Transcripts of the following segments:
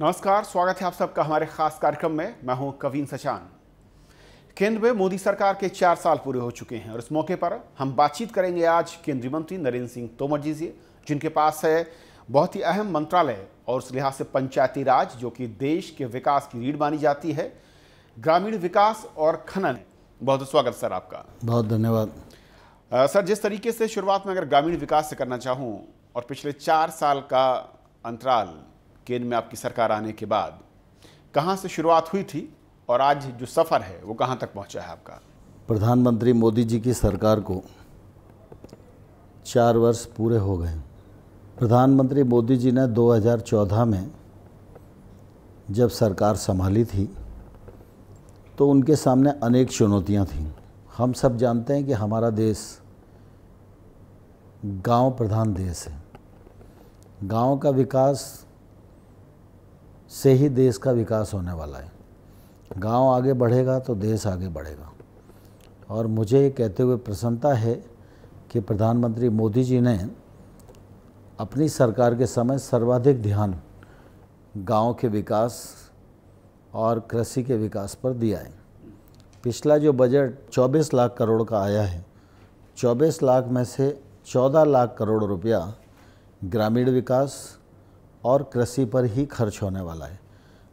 नमस्कार स्वागत है आप सबका हमारे खास कार्यक्रम में मैं हूं कवीन सचान केंद्र में मोदी सरकार के चार साल पूरे हो चुके हैं और इस मौके पर हम बातचीत करेंगे आज केंद्रीय मंत्री नरेंद्र सिंह तोमर जी से जिनके पास है बहुत ही अहम मंत्रालय और उस लिहाज से पंचायती राज जो कि देश के विकास की रीढ़ मानी जाती है ग्रामीण विकास और खनन बहुत स्वागत सर आपका बहुत धन्यवाद सर जिस तरीके से शुरुआत में अगर ग्रामीण विकास से करना चाहूँ और पिछले चार साल का अंतराल केंद्र में आपकी सरकार आने के बाद कहाँ से शुरुआत हुई थी और आज जो सफ़र है वो कहाँ तक पहुँचा है आपका प्रधानमंत्री मोदी जी की सरकार को चार वर्ष पूरे हो गए प्रधानमंत्री मोदी जी ने 2014 में जब सरकार संभाली थी तो उनके सामने अनेक चुनौतियां थीं हम सब जानते हैं कि हमारा देश गांव प्रधान देश है गांव का विकास से ही देश का विकास होने वाला है गांव आगे बढ़ेगा तो देश आगे बढ़ेगा और मुझे कहते हुए प्रसन्नता है कि प्रधानमंत्री मोदी जी ने अपनी सरकार के समय सर्वाधिक ध्यान गांव के विकास और कृषि के विकास पर दिया है पिछला जो बजट 24 लाख करोड़ का आया है 24 लाख में से 14 लाख करोड़ रुपया ग्रामीण विकास और कृषि पर ही खर्च होने वाला है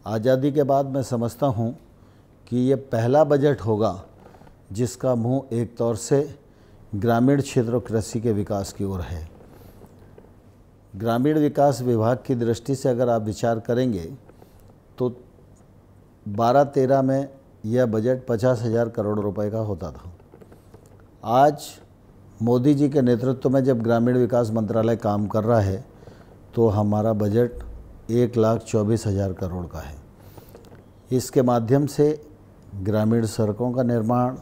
आज़ादी के बाद मैं समझता हूँ कि ये पहला बजट होगा जिसका मुंह एक तौर से ग्रामीण क्षेत्र कृषि के विकास की ओर है ग्रामीण विकास विभाग की दृष्टि से अगर आप विचार करेंगे तो बारह तेरह में यह बजट पचास हज़ार करोड़ रुपए का होता था आज मोदी जी के नेतृत्व में जब ग्रामीण विकास मंत्रालय काम कर रहा है तो हमारा बजट एक लाख चौबीस हज़ार करोड़ का है इसके माध्यम से ग्रामीण सड़कों का निर्माण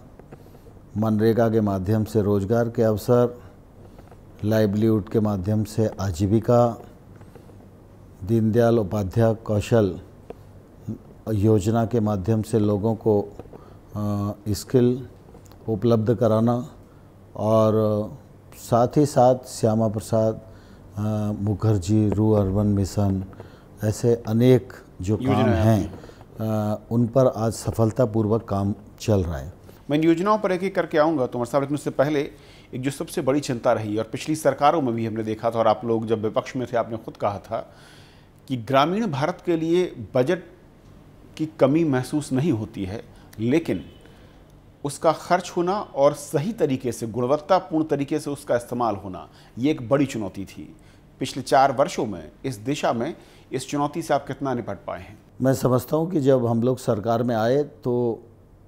मनरेगा के माध्यम से रोजगार के अवसर लाइवलीवुड के माध्यम से आजीविका दीनदयाल उपाध्याय कौशल योजना के माध्यम से लोगों को स्किल उपलब्ध कराना और साथ ही साथ श्यामा प्रसाद मुखर्जी रू अर्बन मिशन ऐसे अनेक जो काम हैं आ, उन पर आज सफलतापूर्वक काम चल रहा है मैं इन योजनाओं पर एक एक करके आऊँगा तो साहब लेकिन उससे पहले एक जो सबसे बड़ी चिंता रही और पिछली सरकारों में भी हमने देखा था और आप लोग जब विपक्ष में थे आपने खुद कहा था कि ग्रामीण भारत के लिए बजट की कमी महसूस नहीं होती है लेकिन उसका खर्च होना और सही तरीके से गुणवत्तापूर्ण तरीके से उसका इस्तेमाल होना ये एक बड़ी चुनौती थी पिछले चार वर्षों में इस दिशा में इस चुनौती से आप कितना निपट पाए हैं मैं समझता हूँ कि जब हम लोग सरकार में आए तो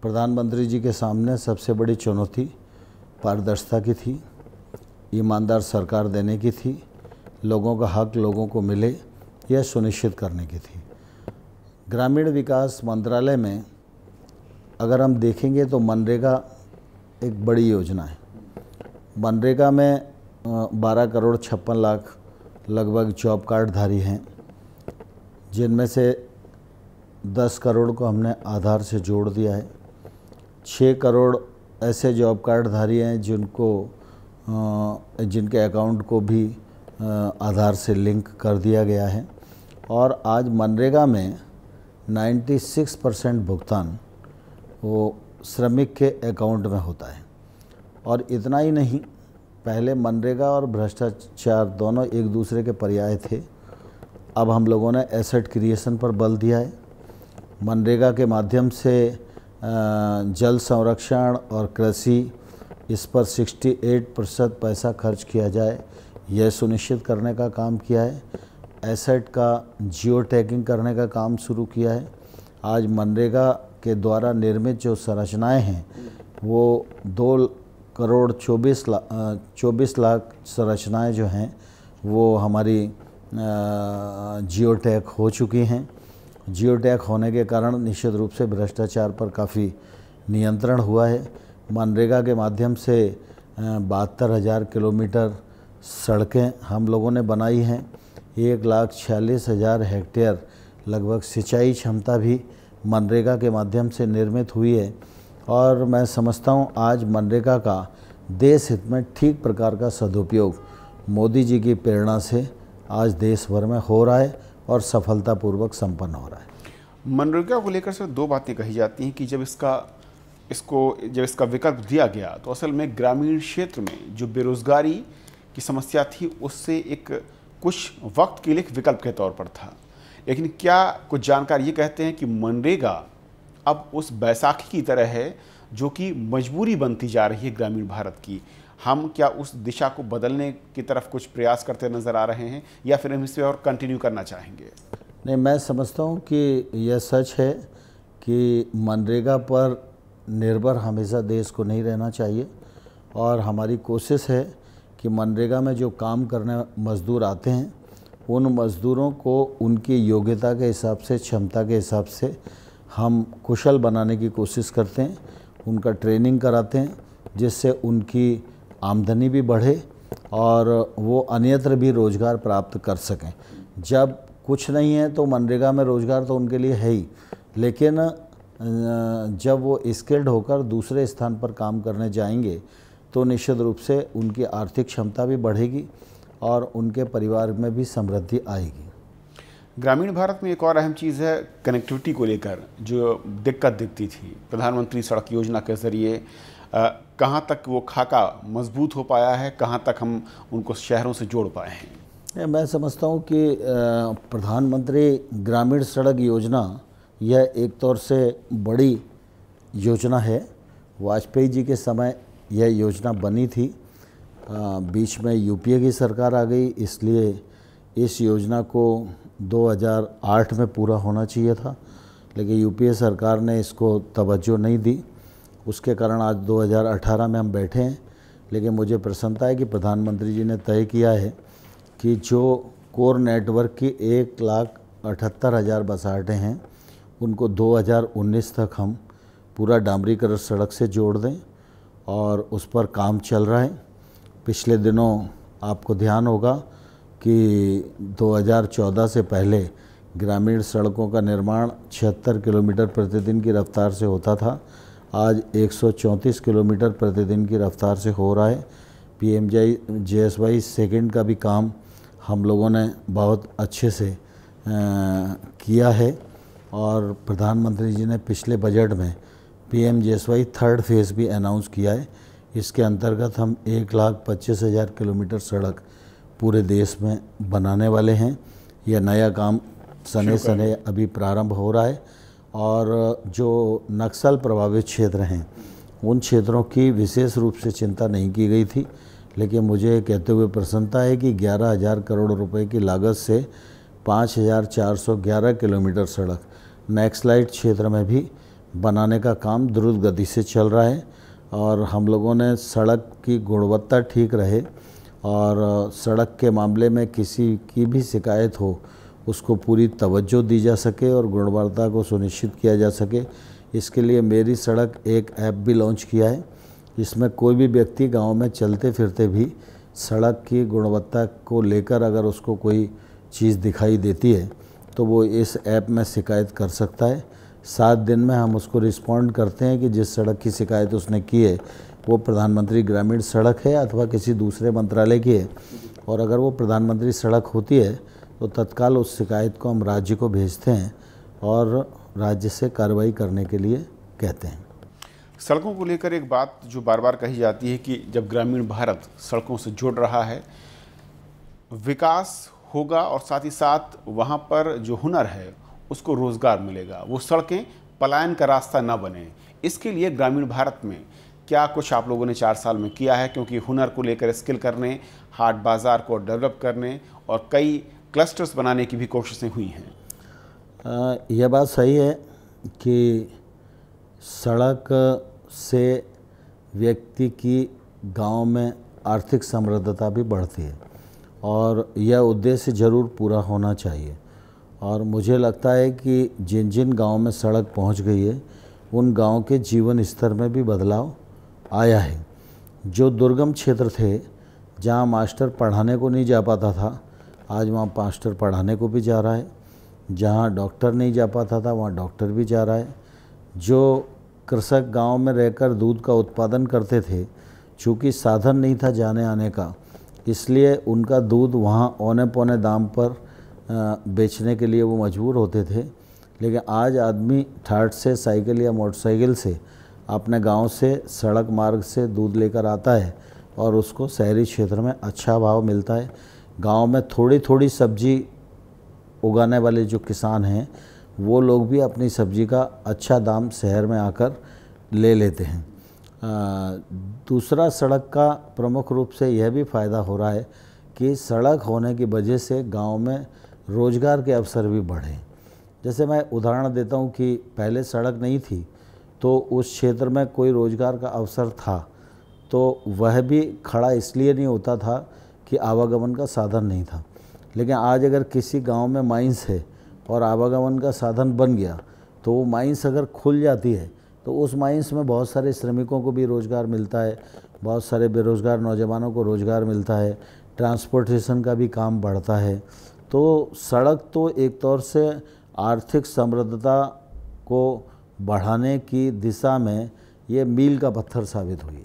प्रधानमंत्री जी के सामने सबसे बड़ी चुनौती पारदर्शिता की थी ईमानदार सरकार देने की थी लोगों का हक लोगों को मिले यह सुनिश्चित करने की थी ग्रामीण विकास मंत्रालय में अगर हम देखेंगे तो मनरेगा एक बड़ी योजना है मनरेगा में बारह करोड़ छप्पन लाख लगभग जॉब कार्डधारी हैं जिनमें से 10 करोड़ को हमने आधार से जोड़ दिया है 6 करोड़ ऐसे जॉब कार्डधारी हैं जिनको जिनके अकाउंट को भी आधार से लिंक कर दिया गया है और आज मनरेगा में 96 परसेंट भुगतान वो श्रमिक के अकाउंट में होता है और इतना ही नहीं पहले मनरेगा और भ्रष्टाचार दोनों एक दूसरे के पर्याय थे अब हम लोगों ने एसेट क्रिएशन पर बल दिया है मनरेगा के माध्यम से जल संरक्षण और कृषि इस पर 68 प्रतिशत पैसा खर्च किया जाए यह सुनिश्चित करने का काम किया है एसेट का जियो टैगिंग करने का काम शुरू किया है आज मनरेगा के द्वारा निर्मित जो संरचनाएँ हैं वो दो करोड़ चौबीस लाख चौबीस लाख संरचनाएँ जो हैं वो हमारी जियो टैग हो चुकी हैं जियो टैग होने के कारण निश्चित रूप से भ्रष्टाचार पर काफ़ी नियंत्रण हुआ है मनरेगा के माध्यम से बहत्तर हज़ार किलोमीटर सड़कें हम लोगों ने बनाई हैं एक लाख छियालीस हज़ार हेक्टेयर लगभग सिंचाई क्षमता भी मनरेगा के माध्यम से निर्मित हुई है और मैं समझता हूँ आज मनरेगा का देश हित में ठीक प्रकार का सदुपयोग मोदी जी की प्रेरणा से आज देश भर में हो रहा है और सफलतापूर्वक संपन्न हो रहा है मनरेगा को लेकर सर दो बातें कही जाती हैं कि जब इसका इसको जब इसका विकल्प दिया गया तो असल में ग्रामीण क्षेत्र में जो बेरोज़गारी की समस्या थी उससे एक कुछ वक्त के लिए विकल्प के तौर पर था लेकिन क्या कुछ जानकार ये कहते हैं कि मनरेगा अब उस बैसाखी की तरह है जो कि मजबूरी बनती जा रही है ग्रामीण भारत की हम क्या उस दिशा को बदलने की तरफ कुछ प्रयास करते नज़र आ रहे हैं या फिर हम इस पर और कंटिन्यू करना चाहेंगे नहीं मैं समझता हूँ कि यह सच है कि मनरेगा पर निर्भर हमेशा देश को नहीं रहना चाहिए और हमारी कोशिश है कि मनरेगा में जो काम करने मज़दूर आते हैं उन मज़दूरों को उनकी योग्यता के हिसाब से क्षमता के हिसाब से हम कुशल बनाने की कोशिश करते हैं उनका ट्रेनिंग कराते हैं जिससे उनकी आमदनी भी बढ़े और वो अन्यत्र भी रोज़गार प्राप्त कर सकें जब कुछ नहीं है तो मनरेगा में रोज़गार तो उनके लिए है ही लेकिन जब वो स्किल्ड होकर दूसरे स्थान पर काम करने जाएंगे तो निश्चित रूप से उनकी आर्थिक क्षमता भी बढ़ेगी और उनके परिवार में भी समृद्धि आएगी ग्रामीण भारत में एक और अहम चीज़ है कनेक्टिविटी को लेकर जो दिक्कत दिखती थी प्रधानमंत्री सड़क योजना के ज़रिए कहाँ तक वो खाका मजबूत हो पाया है कहाँ तक हम उनको शहरों से जोड़ पाए हैं मैं समझता हूँ कि प्रधानमंत्री ग्रामीण सड़क योजना यह एक तौर से बड़ी योजना है वाजपेयी जी के समय यह योजना बनी थी बीच में यूपीए की सरकार आ गई इसलिए इस योजना को 2008 में पूरा होना चाहिए था लेकिन यूपीए सरकार ने इसको तवज्जो नहीं दी उसके कारण आज 2018 में हम बैठे हैं लेकिन मुझे प्रसन्नता है कि प्रधानमंत्री जी ने तय किया है कि जो कोर नेटवर्क की एक लाख अठहत्तर हज़ार बसाहटें हैं उनको 2019 तक हम पूरा डामरीकरण सड़क से जोड़ दें और उस पर काम चल रहा है पिछले दिनों आपको ध्यान होगा कि 2014 से पहले ग्रामीण सड़कों का निर्माण 76 किलोमीटर प्रतिदिन की रफ्तार से होता था आज 134 किलोमीटर प्रतिदिन की रफ्तार से हो रहा है P M second J S Y second का भी काम हम लोगों ने बहुत अच्छे से आ, किया है और प्रधानमंत्री जी ने पिछले बजट में P M J S Y third phase भी अनाउंस किया है इसके अंतर्गत हम एक लाख पच्चीस हज़ार किलोमीटर सड़क पूरे देश में बनाने वाले हैं यह नया काम सने सने अभी प्रारंभ हो रहा है और जो नक्सल प्रभावित क्षेत्र हैं उन क्षेत्रों की विशेष रूप से चिंता नहीं की गई थी लेकिन मुझे कहते हुए प्रसन्नता है कि ग्यारह हज़ार करोड़ रुपए की लागत से पाँच हज़ार चार सौ ग्यारह किलोमीटर सड़क नैक्सलाइट क्षेत्र में भी बनाने का काम द्रुत गति से चल रहा है और हम लोगों ने सड़क की गुणवत्ता ठीक रहे और सड़क के मामले में किसी की भी शिकायत हो उसको पूरी तवज्जो दी जा सके और गुणवत्ता को सुनिश्चित किया जा सके इसके लिए मेरी सड़क एक ऐप भी लॉन्च किया है जिसमें कोई भी व्यक्ति गांव में चलते फिरते भी सड़क की गुणवत्ता को लेकर अगर उसको कोई चीज़ दिखाई देती है तो वो इस ऐप में शिकायत कर सकता है सात दिन में हम उसको रिस्पॉन्ड करते हैं कि जिस सड़क की शिकायत उसने की है वो प्रधानमंत्री ग्रामीण सड़क है अथवा किसी दूसरे मंत्रालय की है और अगर वो प्रधानमंत्री सड़क होती है तो तत्काल उस शिकायत को हम राज्य को भेजते हैं और राज्य से कार्रवाई करने के लिए कहते हैं सड़कों को लेकर एक बात जो बार बार कही जाती है कि जब ग्रामीण भारत सड़कों से जुड़ रहा है विकास होगा और साथ ही साथ वहाँ पर जो हुनर है उसको रोज़गार मिलेगा वो सड़कें पलायन का रास्ता ना बने इसके लिए ग्रामीण भारत में क्या कुछ आप लोगों ने चार साल में किया है क्योंकि हुनर को लेकर स्किल करने हाट बाज़ार को डेवलप करने और कई क्लस्टर्स बनाने की भी कोशिशें हुई हैं यह बात सही है कि सड़क से व्यक्ति की गांव में आर्थिक समृद्धता भी बढ़ती है और यह उद्देश्य ज़रूर पूरा होना चाहिए और मुझे लगता है कि जिन जिन गांव में सड़क पहुंच गई है उन गांव के जीवन स्तर में भी बदलाव आया है जो दुर्गम क्षेत्र थे जहाँ मास्टर पढ़ाने को नहीं जा पाता था आज वहाँ मास्टर पढ़ाने को भी जा रहा है जहाँ डॉक्टर नहीं जा पाता था वहाँ डॉक्टर भी जा रहा है जो कृषक गांव में रहकर दूध का उत्पादन करते थे चूँकि साधन नहीं था जाने आने का इसलिए उनका दूध वहाँ औने पौने दाम पर बेचने के लिए वो मजबूर होते थे लेकिन आज आदमी ठाट से साइकिल या मोटरसाइकिल से अपने गांव से सड़क मार्ग से दूध लेकर आता है और उसको शहरी क्षेत्र में अच्छा भाव मिलता है गांव में थोड़ी थोड़ी सब्जी उगाने वाले जो किसान हैं वो लोग भी अपनी सब्जी का अच्छा दाम शहर में आकर ले लेते हैं आ, दूसरा सड़क का प्रमुख रूप से यह भी फ़ायदा हो रहा है कि सड़क होने की वजह से गांव में रोज़गार के अवसर भी बढ़े जैसे मैं उदाहरण देता हूं कि पहले सड़क नहीं थी तो उस क्षेत्र में कोई रोज़गार का अवसर था तो वह भी खड़ा इसलिए नहीं होता था कि आवागमन का साधन नहीं था लेकिन आज अगर किसी गांव में माइंस है और आवागमन का साधन बन गया तो वो माइंस अगर खुल जाती है तो उस माइंस में बहुत सारे श्रमिकों को भी रोज़गार मिलता है बहुत सारे बेरोज़गार नौजवानों को रोज़गार मिलता है ट्रांसपोर्टेशन का भी काम बढ़ता है तो सड़क तो एक तौर से आर्थिक समृद्धता को बढ़ाने की दिशा में ये मील का पत्थर साबित हुई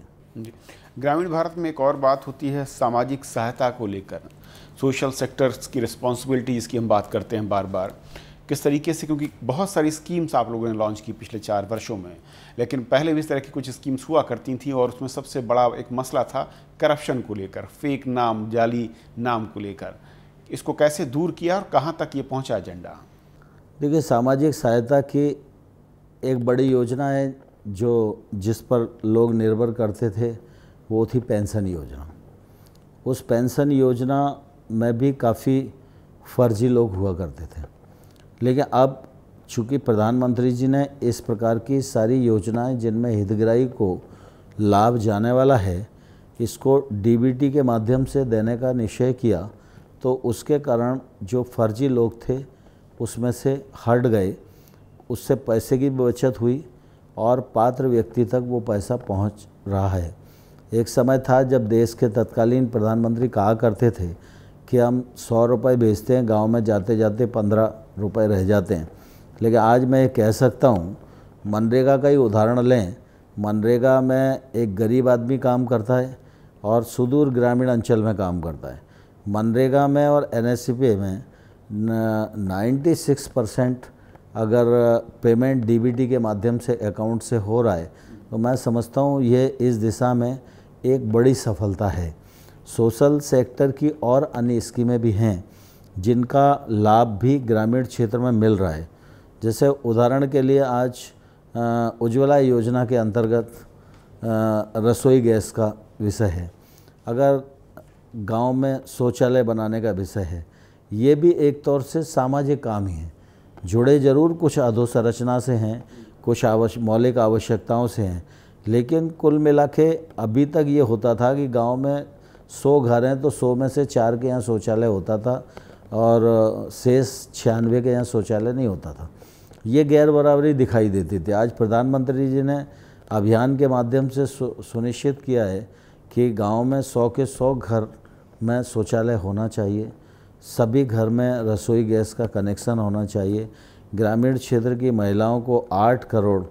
है ग्रामीण भारत में एक और बात होती है सामाजिक सहायता को लेकर सोशल सेक्टर्स की रिस्पॉन्सिबिलिटीज़ की हम बात करते हैं बार बार किस तरीके से क्योंकि बहुत सारी स्कीम्स आप लोगों ने लॉन्च की पिछले चार वर्षों में लेकिन पहले भी इस तरह की कुछ स्कीम्स हुआ करती थी और उसमें सबसे बड़ा एक मसला था करप्शन को लेकर फेक नाम जाली नाम को लेकर इसको कैसे दूर किया और कहाँ तक ये पहुँचा एजेंडा देखिए सामाजिक सहायता की एक बड़ी योजना है जो जिस पर लोग निर्भर करते थे वो थी पेंशन योजना उस पेंशन योजना में भी काफ़ी फर्जी लोग हुआ करते थे लेकिन अब चूँकि प्रधानमंत्री जी ने इस प्रकार की सारी योजनाएं जिनमें हितग्राही को लाभ जाने वाला है इसको डीबीटी के माध्यम से देने का निश्चय किया तो उसके कारण जो फर्जी लोग थे उसमें से हट गए उससे पैसे की भी बचत हुई और पात्र व्यक्ति तक वो पैसा पहुंच रहा है एक समय था जब देश के तत्कालीन प्रधानमंत्री कहा करते थे कि हम सौ रुपये भेजते हैं गांव में जाते जाते पंद्रह रुपये रह जाते हैं लेकिन आज मैं कह सकता हूँ मनरेगा का ही उदाहरण लें मनरेगा में एक गरीब आदमी काम करता है और सुदूर ग्रामीण अंचल में काम करता है मनरेगा में और एन में नाइन्टी सिक्स परसेंट अगर पेमेंट डीबीटी के माध्यम से अकाउंट से हो रहा है तो मैं समझता हूँ ये इस दिशा में एक बड़ी सफलता है सोशल सेक्टर की और अन्य स्कीमें भी हैं जिनका लाभ भी ग्रामीण क्षेत्र में मिल रहा है जैसे उदाहरण के लिए आज उज्ज्वला योजना के अंतर्गत रसोई गैस का विषय है अगर गांव में शौचालय बनाने का विषय है ये भी एक तौर से सामाजिक काम ही है जुड़े जरूर कुछ अधोसंरचना से हैं कुछ आवश मौलिक आवश्यकताओं से हैं लेकिन कुल मिला के अभी तक ये होता था कि गांव में सौ घर हैं तो सौ में से चार के यहाँ शौचालय होता था और शेष छियानवे के यहाँ शौचालय नहीं होता था ये गैर बराबरी दिखाई देती थी आज प्रधानमंत्री जी ने अभियान के माध्यम से सुनिश्चित किया है कि गांव में सौ के सौ घर में शौचालय होना चाहिए सभी घर में रसोई गैस का कनेक्शन होना चाहिए ग्रामीण क्षेत्र की महिलाओं को आठ करोड़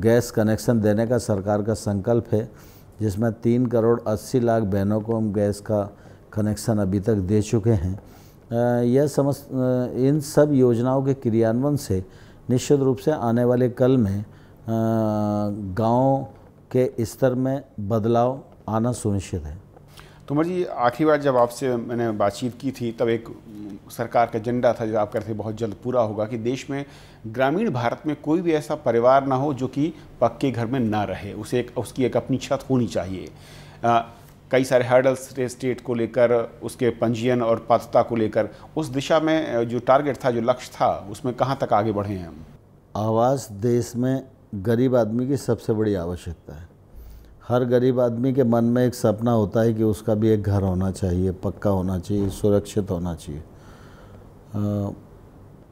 गैस कनेक्शन देने का सरकार का संकल्प है जिसमें तीन करोड़ अस्सी लाख बहनों को हम गैस का कनेक्शन अभी तक दे चुके हैं यह समस्त इन सब योजनाओं के क्रियान्वयन से निश्चित रूप से आने वाले कल में गाँव के स्तर में बदलाव आना सुनिश्चित है तोमर जी आखिरी बार जब आपसे मैंने बातचीत की थी तब एक सरकार का एजेंडा था जो आप कह रहे थे बहुत जल्द पूरा होगा कि देश में ग्रामीण भारत में कोई भी ऐसा परिवार ना हो जो कि पक्के घर में ना रहे उसे एक उसकी एक अपनी छत होनी चाहिए आ, कई सारे हर्डल्स थे स्टेट को लेकर उसके पंजीयन और पात्रता को लेकर उस दिशा में जो टारगेट था जो लक्ष्य था उसमें कहाँ तक आगे बढ़े हैं हम आवास देश में गरीब आदमी की सबसे बड़ी आवश्यकता है हर गरीब आदमी के मन में एक सपना होता है कि उसका भी एक घर होना चाहिए पक्का होना चाहिए सुरक्षित होना चाहिए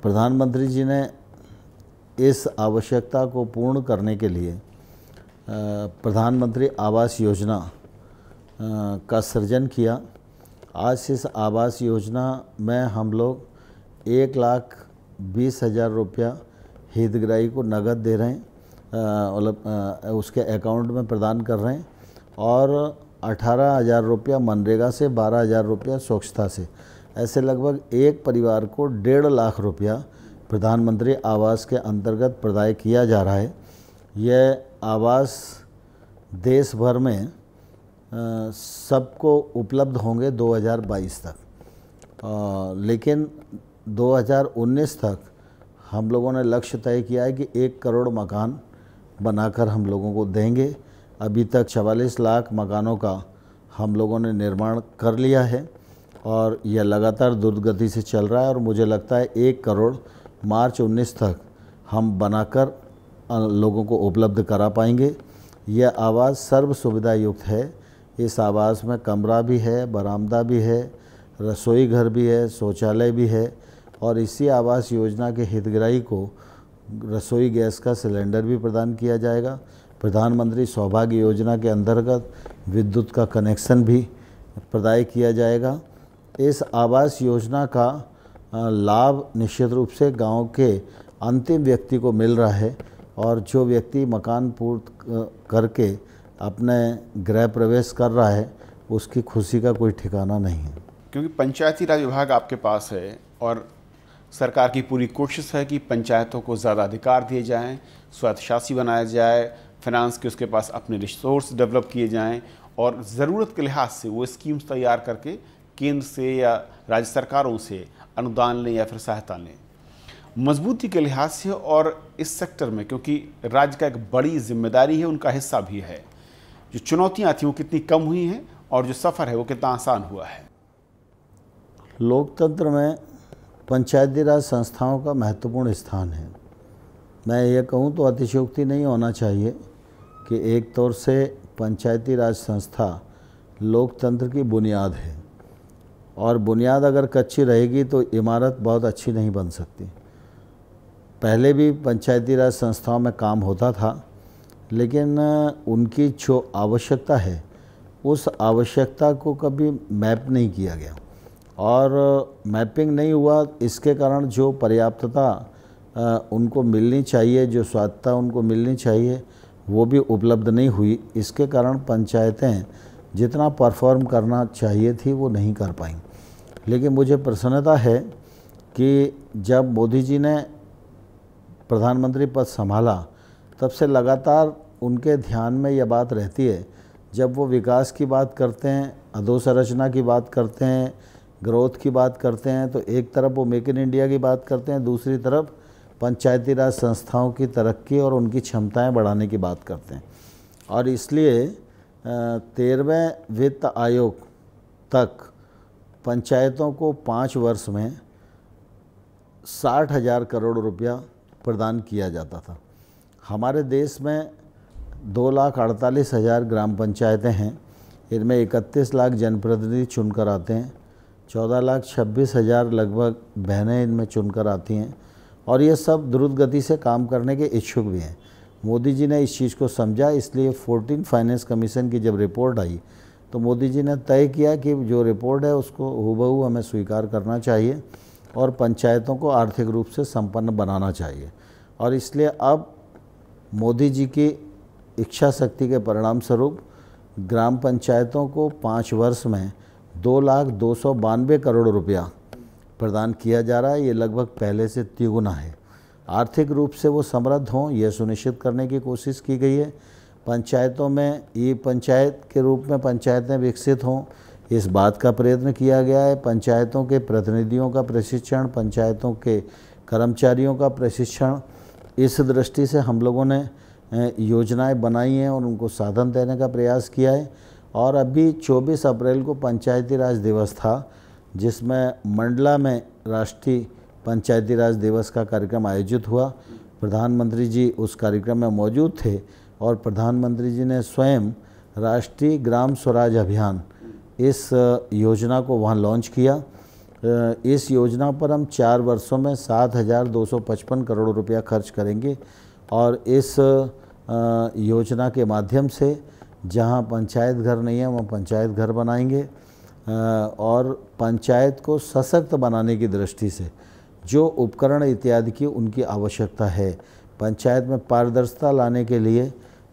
प्रधानमंत्री जी ने इस आवश्यकता को पूर्ण करने के लिए प्रधानमंत्री आवास योजना का सृजन किया आज इस आवास योजना में हम लोग एक लाख बीस हज़ार रुपया हितग्राही को नगद दे रहे हैं मतलब उसके अकाउंट में प्रदान कर रहे हैं और अठारह हज़ार रुपया मनरेगा से बारह हज़ार रुपया स्वच्छता से ऐसे लगभग एक परिवार को डेढ़ लाख रुपया प्रधानमंत्री आवास के अंतर्गत प्रदाय किया जा रहा है यह आवास देश भर में सबको उपलब्ध होंगे 2022 तक आ, लेकिन 2019 तक हम लोगों ने लक्ष्य तय किया है कि एक करोड़ मकान बनाकर हम लोगों को देंगे अभी तक चवालीस लाख मकानों का हम लोगों ने निर्माण कर लिया है और यह लगातार दुर्गति से चल रहा है और मुझे लगता है एक करोड़ मार्च 19 तक हम बनाकर लोगों को उपलब्ध करा पाएंगे यह आवाज़ सर्व सुविधा युक्त है इस आवाज़ में कमरा भी है बरामदा भी है रसोई घर भी है शौचालय भी है और इसी आवास योजना के हितग्राही को रसोई गैस का सिलेंडर भी प्रदान किया जाएगा प्रधानमंत्री सौभाग्य योजना के अंतर्गत विद्युत का कनेक्शन भी प्रदाय किया जाएगा इस आवास योजना का लाभ निश्चित रूप से गांव के अंतिम व्यक्ति को मिल रहा है और जो व्यक्ति मकान पूर्त करके अपने गृह प्रवेश कर रहा है उसकी खुशी का कोई ठिकाना नहीं है क्योंकि पंचायती राज विभाग आपके पास है और सरकार की पूरी कोशिश है कि पंचायतों को ज़्यादा अधिकार दिए जाएँ स्वायत्तशासी बनाया जाए फिनांस के उसके पास अपने रिसोर्स डेवलप किए जाएँ और ज़रूरत के लिहाज से वो स्कीम्स तैयार करके केंद्र से या राज्य सरकारों से अनुदान लें या फिर सहायता लें मजबूती के लिहाज से और इस सेक्टर में क्योंकि राज्य का एक बड़ी जिम्मेदारी है उनका हिस्सा भी है जो चुनौतियाँ थी वो कितनी कम हुई हैं और जो सफ़र है वो कितना आसान हुआ है लोकतंत्र में पंचायती राज संस्थाओं का महत्वपूर्ण स्थान है मैं ये कहूँ तो अतिशयोक्ति नहीं होना चाहिए कि एक तौर से पंचायती राज संस्था लोकतंत्र की बुनियाद है और बुनियाद अगर कच्ची रहेगी तो इमारत बहुत अच्छी नहीं बन सकती पहले भी पंचायती राज संस्थाओं में काम होता था लेकिन उनकी जो आवश्यकता है उस आवश्यकता को कभी मैप नहीं किया गया और मैपिंग नहीं हुआ इसके कारण जो पर्याप्तता उनको मिलनी चाहिए जो स्वास्थ्यता उनको मिलनी चाहिए वो भी उपलब्ध नहीं हुई इसके कारण पंचायतें जितना परफॉर्म करना चाहिए थी वो नहीं कर पाई लेकिन मुझे प्रसन्नता है कि जब मोदी जी ने प्रधानमंत्री पद संभाला तब से लगातार उनके ध्यान में यह बात रहती है जब वो विकास की बात करते हैं अधोसंरचना की बात करते हैं ग्रोथ की बात करते हैं तो एक तरफ वो मेक इन इंडिया की बात करते हैं दूसरी तरफ पंचायती राज संस्थाओं की तरक्की और उनकी क्षमताएं बढ़ाने की बात करते हैं और इसलिए तेरहवें वित्त आयोग तक पंचायतों को पाँच वर्ष में साठ हज़ार करोड़ रुपया प्रदान किया जाता था हमारे देश में दो लाख अड़तालीस हज़ार ग्राम पंचायतें हैं इनमें इकतीस लाख जनप्रतिनिधि चुनकर आते हैं चौदह लाख छब्बीस हज़ार लगभग बहनें इनमें चुनकर आती हैं और ये सब द्रुत गति से काम करने के इच्छुक भी हैं मोदी जी ने इस चीज़ को समझा इसलिए फोर्टीन फाइनेंस कमीशन की जब रिपोर्ट आई तो मोदी जी ने तय किया कि जो रिपोर्ट है उसको हूबहू हमें स्वीकार करना चाहिए और पंचायतों को आर्थिक रूप से संपन्न बनाना चाहिए और इसलिए अब मोदी जी की इच्छा शक्ति के परिणाम स्वरूप ग्राम पंचायतों को पाँच वर्ष में दो लाख दो सौ बानवे करोड़ रुपया प्रदान किया जा रहा है ये लगभग पहले से तिगुना है आर्थिक रूप से वो समृद्ध हों यह सुनिश्चित करने की कोशिश की गई है पंचायतों में ई पंचायत के रूप में पंचायतें विकसित हों इस बात का प्रयत्न किया गया है पंचायतों के प्रतिनिधियों का प्रशिक्षण पंचायतों के कर्मचारियों का प्रशिक्षण इस दृष्टि से हम लोगों ने योजनाएं बनाई हैं और उनको साधन देने का प्रयास किया है और अभी 24 अप्रैल को पंचायती राज दिवस था जिसमें मंडला में राष्ट्रीय पंचायती राज दिवस का कार्यक्रम आयोजित हुआ प्रधानमंत्री जी उस कार्यक्रम में मौजूद थे और प्रधानमंत्री जी ने स्वयं राष्ट्रीय ग्राम स्वराज अभियान इस योजना को वहाँ लॉन्च किया इस योजना पर हम चार वर्षों में सात हज़ार दो सौ पचपन करोड़ रुपया खर्च करेंगे और इस योजना के माध्यम से जहाँ पंचायत घर नहीं है वहाँ पंचायत घर बनाएंगे और पंचायत को सशक्त बनाने की दृष्टि से जो उपकरण इत्यादि की उनकी आवश्यकता है पंचायत में पारदर्शिता लाने के लिए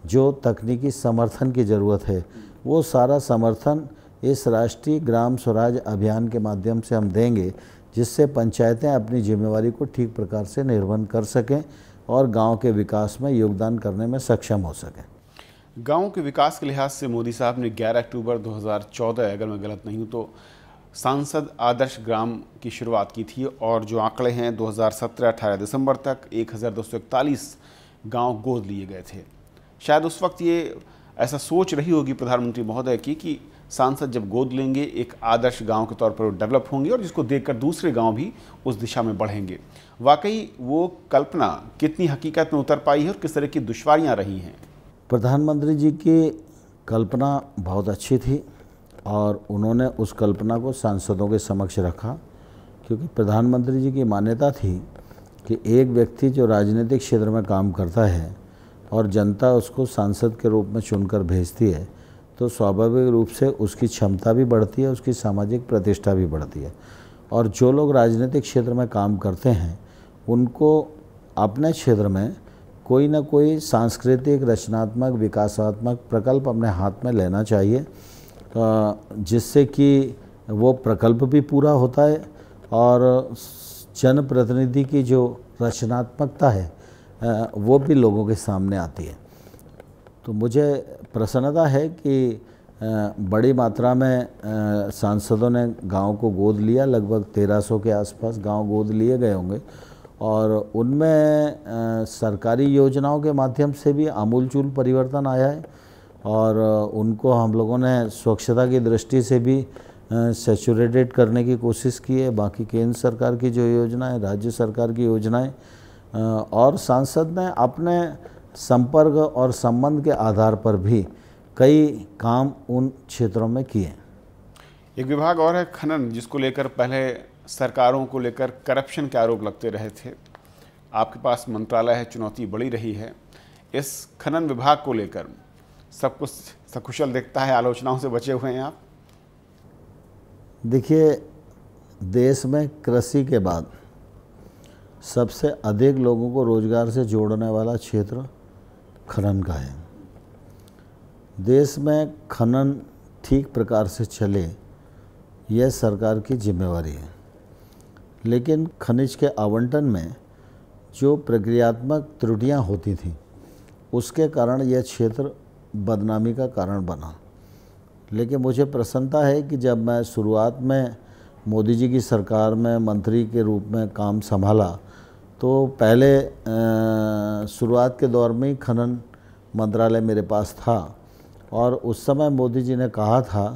जो तकनीकी समर्थन की ज़रूरत है वो सारा समर्थन इस राष्ट्रीय ग्राम स्वराज अभियान के माध्यम से हम देंगे जिससे पंचायतें अपनी जिम्मेवारी को ठीक प्रकार से निर्वहन कर सकें और गांव के विकास में योगदान करने में सक्षम हो सकें गाँव के विकास के लिहाज से मोदी साहब ने 11 अक्टूबर 2014 अगर मैं गलत नहीं हूँ तो सांसद आदर्श ग्राम की शुरुआत की थी और जो आंकड़े हैं 2017-18 दिसंबर तक एक गांव गोद लिए गए थे शायद उस वक्त ये ऐसा सोच रही होगी प्रधानमंत्री महोदय की कि सांसद जब गोद लेंगे एक आदर्श गांव के तौर पर वो डेवलप होंगे और जिसको देखकर दूसरे गांव भी उस दिशा में बढ़ेंगे वाकई वो कल्पना कितनी हकीकत में उतर पाई है और किस तरह की दुशारियाँ रही हैं प्रधानमंत्री जी की कल्पना बहुत अच्छी थी और उन्होंने उस कल्पना को सांसदों के समक्ष रखा क्योंकि प्रधानमंत्री जी की मान्यता थी कि एक व्यक्ति जो राजनीतिक क्षेत्र में काम करता है और जनता उसको सांसद के रूप में चुनकर भेजती है तो स्वाभाविक रूप से उसकी क्षमता भी बढ़ती है उसकी सामाजिक प्रतिष्ठा भी बढ़ती है और जो लोग राजनीतिक क्षेत्र में काम करते हैं उनको अपने क्षेत्र में कोई ना कोई सांस्कृतिक रचनात्मक विकासात्मक प्रकल्प अपने हाथ में लेना चाहिए जिससे कि वो प्रकल्प भी पूरा होता है और जनप्रतिनिधि की जो रचनात्मकता है वो भी लोगों के सामने आती है तो मुझे प्रसन्नता है कि बड़ी मात्रा में सांसदों ने गांव को गोद लिया लगभग 1300 के आसपास गांव गोद लिए गए होंगे और उनमें सरकारी योजनाओं के माध्यम से भी आमूलचूल परिवर्तन आया है और उनको हम लोगों ने स्वच्छता की दृष्टि से भी सेचुरेटेड करने की कोशिश की है बाकी केंद्र सरकार की जो योजनाएं राज्य सरकार की योजनाएं और सांसद ने अपने संपर्क और संबंध के आधार पर भी कई काम उन क्षेत्रों में किए एक विभाग और है खनन जिसको लेकर पहले सरकारों को लेकर करप्शन के आरोप लगते रहे थे आपके पास मंत्रालय है चुनौती बड़ी रही है इस खनन विभाग को लेकर सब कुछ सकुशल देखता है आलोचनाओं से बचे हुए हैं आप देखिए देश में कृषि के बाद सबसे अधिक लोगों को रोजगार से जोड़ने वाला क्षेत्र खनन का है देश में खनन ठीक प्रकार से चले यह सरकार की जिम्मेवारी है लेकिन खनिज के आवंटन में जो प्रक्रियात्मक त्रुटियां होती थीं उसके कारण यह क्षेत्र बदनामी का कारण बना लेकिन मुझे प्रसन्नता है कि जब मैं शुरुआत में मोदी जी की सरकार में मंत्री के रूप में काम संभाला तो पहले शुरुआत के दौर में ही खनन मंत्रालय मेरे पास था और उस समय मोदी जी ने कहा था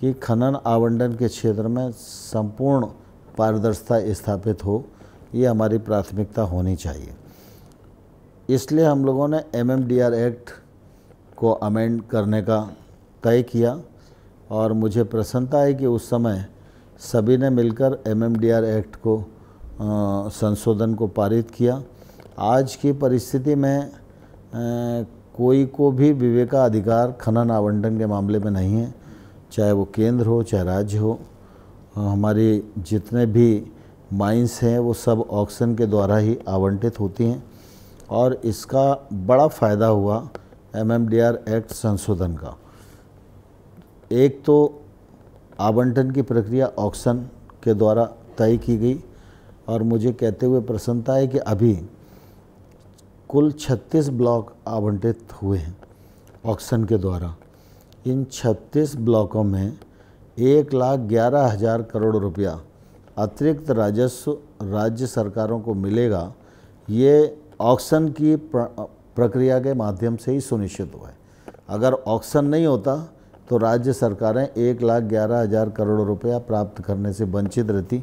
कि खनन आवंटन के क्षेत्र में संपूर्ण पारदर्शिता स्थापित हो ये हमारी प्राथमिकता होनी चाहिए इसलिए हम लोगों ने M M D R act को अमेंड करने का तय किया और मुझे प्रसन्नता है कि उस समय सभी ने मिलकर M M D R act को संशोधन को पारित किया आज की परिस्थिति में आ, कोई को भी विवेकाधिकार खनन आवंटन के मामले में नहीं है चाहे वो केंद्र हो चाहे राज्य हो हमारे जितने भी माइंस हैं वो सब ऑक्सीजन के द्वारा ही आवंटित होती हैं और इसका बड़ा फ़ायदा हुआ एमएमडीआर एक्ट संशोधन का एक तो आवंटन की प्रक्रिया ऑक्सीजन के द्वारा तय की गई और मुझे कहते हुए प्रसन्नता है कि अभी कुल 36 ब्लॉक आवंटित हुए हैं ऑक्सीजन के द्वारा इन 36 ब्लॉकों में एक लाख ग्यारह हजार करोड़ रुपया अतिरिक्त राजस्व राज्य सरकारों को मिलेगा ये ऑक्शन की प्रक्रिया के माध्यम से ही सुनिश्चित हुआ है अगर ऑक्शन नहीं होता तो राज्य सरकारें एक लाख ग्यारह हज़ार करोड़ रुपया प्राप्त करने से वंचित रहती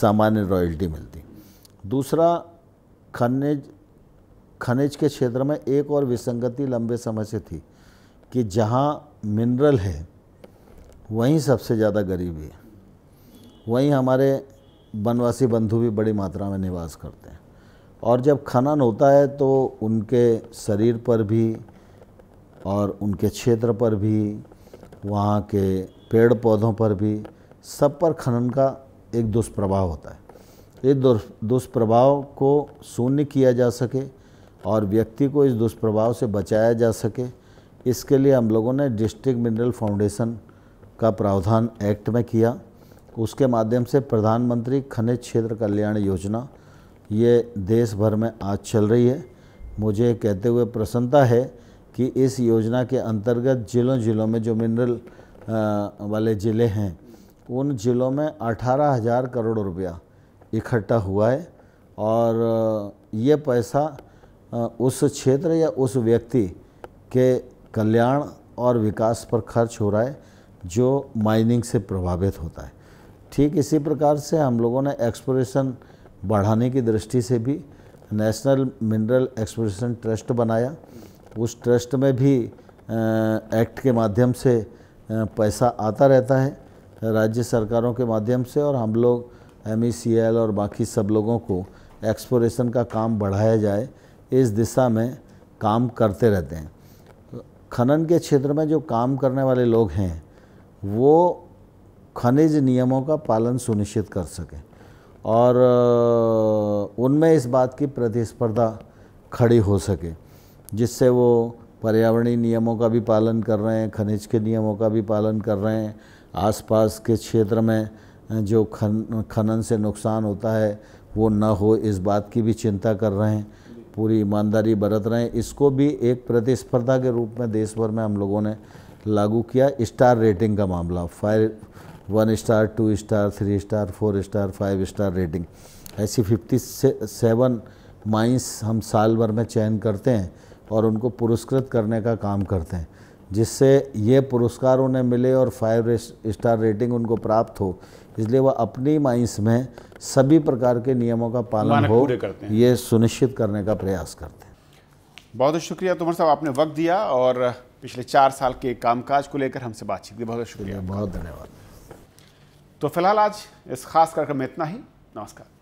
सामान्य रॉयल्टी मिलती दूसरा खनिज खनिज के क्षेत्र में एक और विसंगति लंबे समय से थी कि जहाँ मिनरल है वहीं सबसे ज़्यादा गरीबी है वहीं हमारे वनवासी बंधु भी बड़ी मात्रा में निवास करते हैं और जब खनन होता है तो उनके शरीर पर भी और उनके क्षेत्र पर भी वहाँ के पेड़ पौधों पर भी सब पर खनन का एक दुष्प्रभाव होता है इस दुष्प्रभाव को शून्य किया जा सके और व्यक्ति को इस दुष्प्रभाव से बचाया जा सके इसके लिए हम लोगों ने डिस्ट्रिक्ट मिनरल फाउंडेशन का प्रावधान एक्ट में किया उसके माध्यम से प्रधानमंत्री खनिज क्षेत्र कल्याण योजना ये देश भर में आज चल रही है मुझे कहते हुए प्रसन्नता है कि इस योजना के अंतर्गत ज़िलों ज़िलों में जो मिनरल वाले ज़िले हैं उन ज़िलों में अठारह हज़ार करोड़ रुपया इकट्ठा हुआ है और ये पैसा उस क्षेत्र या उस व्यक्ति के कल्याण और विकास पर खर्च हो रहा है जो माइनिंग से प्रभावित होता है ठीक इसी प्रकार से हम लोगों ने एक्सप्लोरेशन बढ़ाने की दृष्टि से भी नेशनल मिनरल एक्सप्लोरेशन ट्रस्ट बनाया उस ट्रस्ट में भी एक्ट के माध्यम से पैसा आता रहता है राज्य सरकारों के माध्यम से और हम लोग एम e और बाकी सब लोगों को एक्सप्लोरेशन का काम बढ़ाया जाए इस दिशा में काम करते रहते हैं खनन के क्षेत्र में जो काम करने वाले लोग हैं वो खनिज नियमों का पालन सुनिश्चित कर सकें और उनमें इस बात की प्रतिस्पर्धा खड़ी हो सके जिससे वो पर्यावरणीय नियमों का भी पालन कर रहे हैं खनिज के नियमों का भी पालन कर रहे हैं आसपास के क्षेत्र में जो खन खनन से नुकसान होता है वो न हो इस बात की भी चिंता कर रहे हैं पूरी ईमानदारी बरत रहे हैं इसको भी एक प्रतिस्पर्धा के रूप में देश भर में हम लोगों ने लागू किया स्टार रेटिंग का मामला five one star two star three star four star five star rating ऐसी फिफ्टी से सेवन माइंस हम साल भर में चयन करते हैं और उनको पुरस्कृत करने का काम करते हैं जिससे ये पुरस्कार उन्हें मिले और फाइव स्टार रेटिंग उनको प्राप्त हो इसलिए वह अपनी माइंस में सभी प्रकार के नियमों का पालन हो ये सुनिश्चित करने का प्रयास करते हैं बहुत शुक्रिया तुम्हारे साहब आपने वक्त दिया और पिछले चार साल के कामकाज को लेकर हमसे बातचीत की बहुत बहुत शुक्रिया बहुत धन्यवाद तो फिलहाल आज इस खास कार्यक्रम में इतना ही नमस्कार